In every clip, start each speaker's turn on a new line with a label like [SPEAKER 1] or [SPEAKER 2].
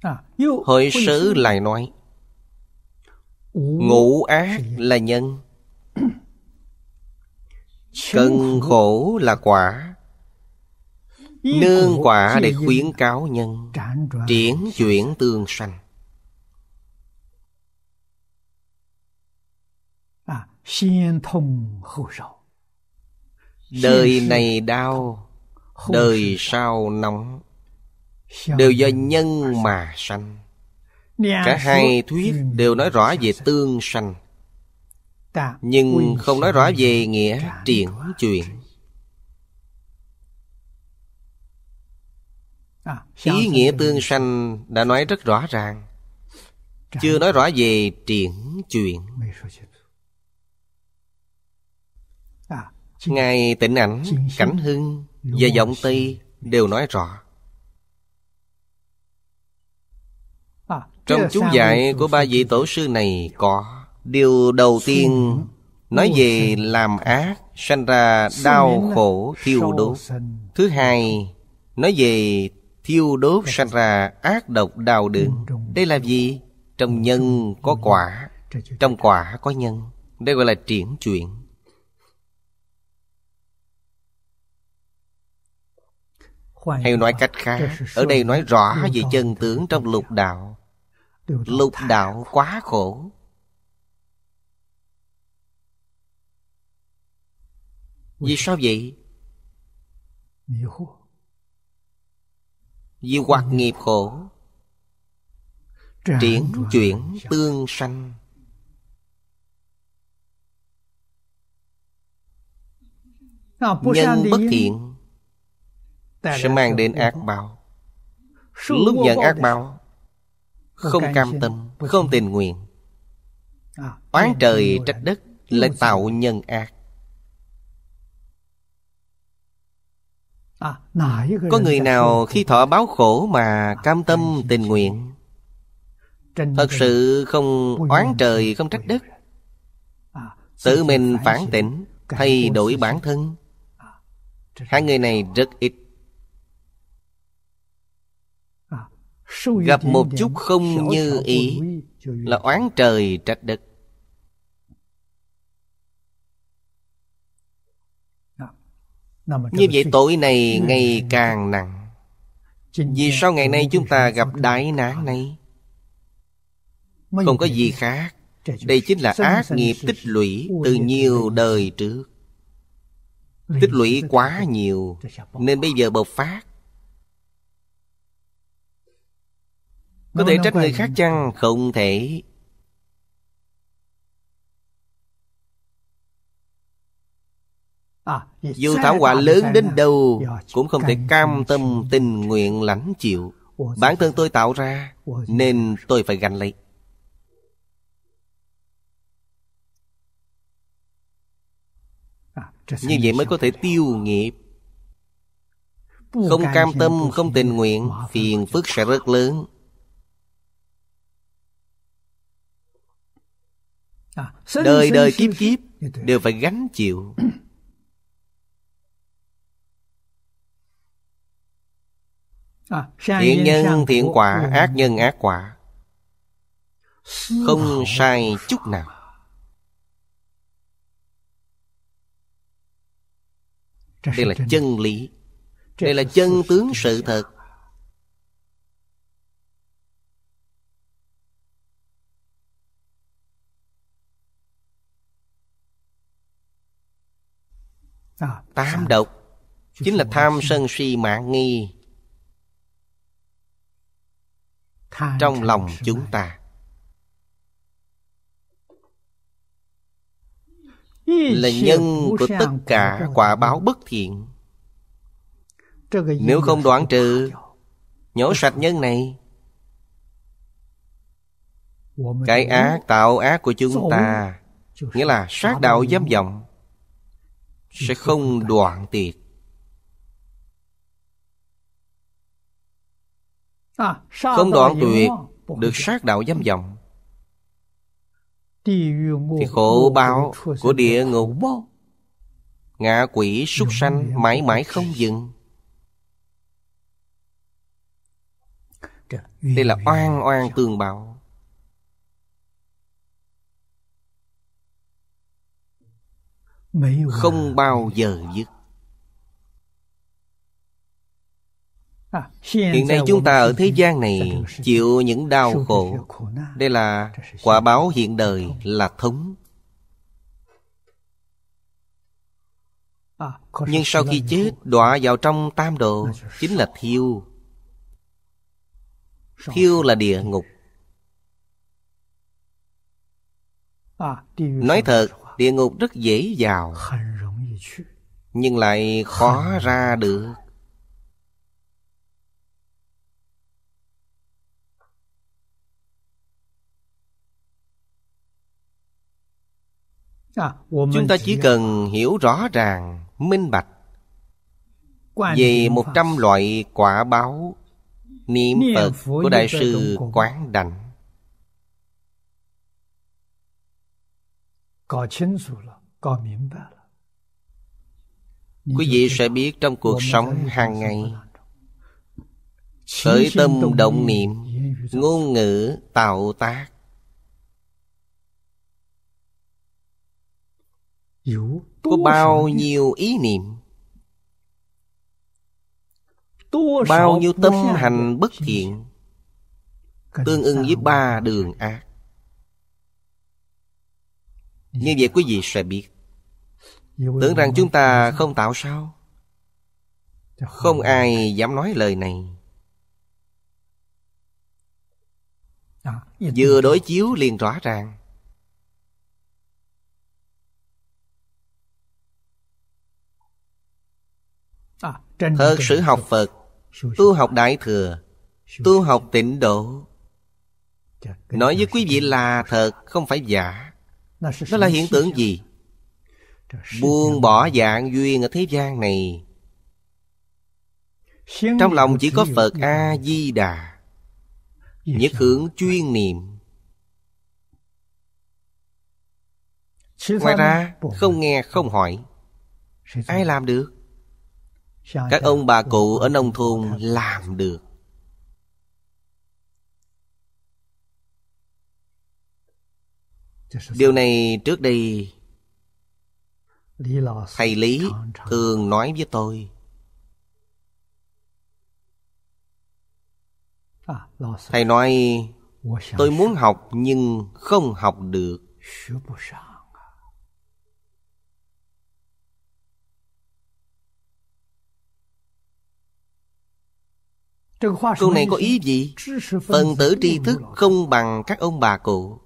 [SPEAKER 1] À, hồi sứ lại nói Ngũ ác là nhân Cân khổ là quả Nương quả để khuyến cáo nhân Triển chuyển tương sanh à, Đời này đau Đời sau nóng đều do nhân mà sanh cả hai thuyết đều nói rõ về tương sanh nhưng không nói rõ về nghĩa triển chuyện ý nghĩa tương sanh đã nói rất rõ ràng chưa nói rõ về triển chuyện ngài tịnh ảnh cảnh hưng và giọng tây đều nói rõ Trong chú dạy của ba vị tổ sư này có Điều đầu tiên
[SPEAKER 2] Nói về
[SPEAKER 1] làm ác Sanh ra đau khổ thiêu đốt Thứ hai Nói về thiêu đốt sanh ra ác độc đau đớn Đây là gì? Trong nhân có quả Trong quả có nhân Đây gọi là triển chuyển Hay nói cách khác Ở đây nói rõ về chân tướng trong lục đạo lục đạo quá khổ vì sao vậy vì hoạt nghiệp khổ triển chuyển tương sanh nhân bất thiện sẽ mang đến ác báo lúc nhận ác báo không cam tâm Không tình nguyện à, Oán trời trách đất Là tạo nhân ác à, Có người nào khi thọ báo khổ mà à, cam tâm tình nguyện Thật sự không oán trời không trách đất Tự mình phản tỉnh Thay đổi bản thân Hai người này rất ít gặp một chút không như ý là oán trời trách đất dạ. như vậy tội này ngày càng nặng vì sau ngày nay chúng ta gặp đại nạn này không có gì khác đây chính là ác nghiệp tích lũy từ nhiều đời trước tích lũy quá nhiều nên bây giờ bộc phát
[SPEAKER 2] Có thể trách người khác
[SPEAKER 1] chăng? Không thể. À, Dù thảm quả lớn đến đâu Cũng không thể cam tâm tình nguyện lãnh chịu Bản thân tôi tạo ra Nên tôi phải gánh lấy à, Như vậy mới có thể tiêu nghiệp Không cam tâm, không tình nguyện Phiền phức sẽ rất lớn À, đời đời kiếp kiếp dạ đều phải gánh chịu à, thiện nhân thiện quả ác nhân ác quả không sai chút nào đây là chân lý đây là chân tướng sự thật Tám độc Chính là tham sân si mạng nghi Trong lòng chúng ta Là nhân của tất cả quả báo bất thiện Nếu không đoạn trừ Nhổ sạch nhân này Cái ác tạo ác của chúng ta Nghĩa là sát đạo dám vọng sẽ không đoạn tiệt à, không đoạn tuyệt được sát đạo giam vọng thì khổ báo của địa ngục ngạ quỷ súc sanh mãi mãi không dừng đây là oan oan tương báo không bao giờ dứt à, hiện nay chúng ta ở thế gian này chịu những đau khổ đây là quả báo hiện đời là thống à, nhưng sau khi chết đọa vào trong tam độ chính là thiêu thiêu là địa ngục à, nói thật địa ngục rất dễ vào nhưng lại khó ra được à, chúng ta chỉ cần hiểu rõ ràng minh bạch về một trăm loại quả báo niệm phật của đại sư quán đảnh quý vị sẽ biết trong cuộc sống hàng ngày
[SPEAKER 2] khởi tâm động niệm
[SPEAKER 1] ngôn ngữ tạo tác có bao nhiêu ý niệm bao nhiêu tâm hành bất thiện tương ưng với ba đường ác như dạ. vậy quý vị sẽ biết dạ, Tưởng rằng chúng ta không tạo sao dạ, Không ai dám nói lời này Vừa đối chiếu liền rõ ràng Thật sự học Phật Tu học Đại Thừa Tu học tịnh độ Nói với quý vị là thật Không phải giả đó là hiện tượng gì? Buông bỏ dạng duyên ở thế gian này Trong lòng chỉ có Phật A-di-đà Nhất hướng chuyên niệm Ngoài ra không nghe không hỏi Ai làm được Các ông bà cụ ở nông thôn làm được điều này trước đây thầy lý thường nói với tôi à, thầy nói tôi muốn học nhưng không học được câu này có ý gì phần tử tri thức không bằng các ông bà cụ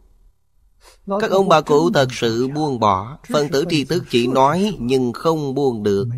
[SPEAKER 1] các ông bà cụ thật sự buông bỏ phần tử tri thức chỉ nói nhưng không buông được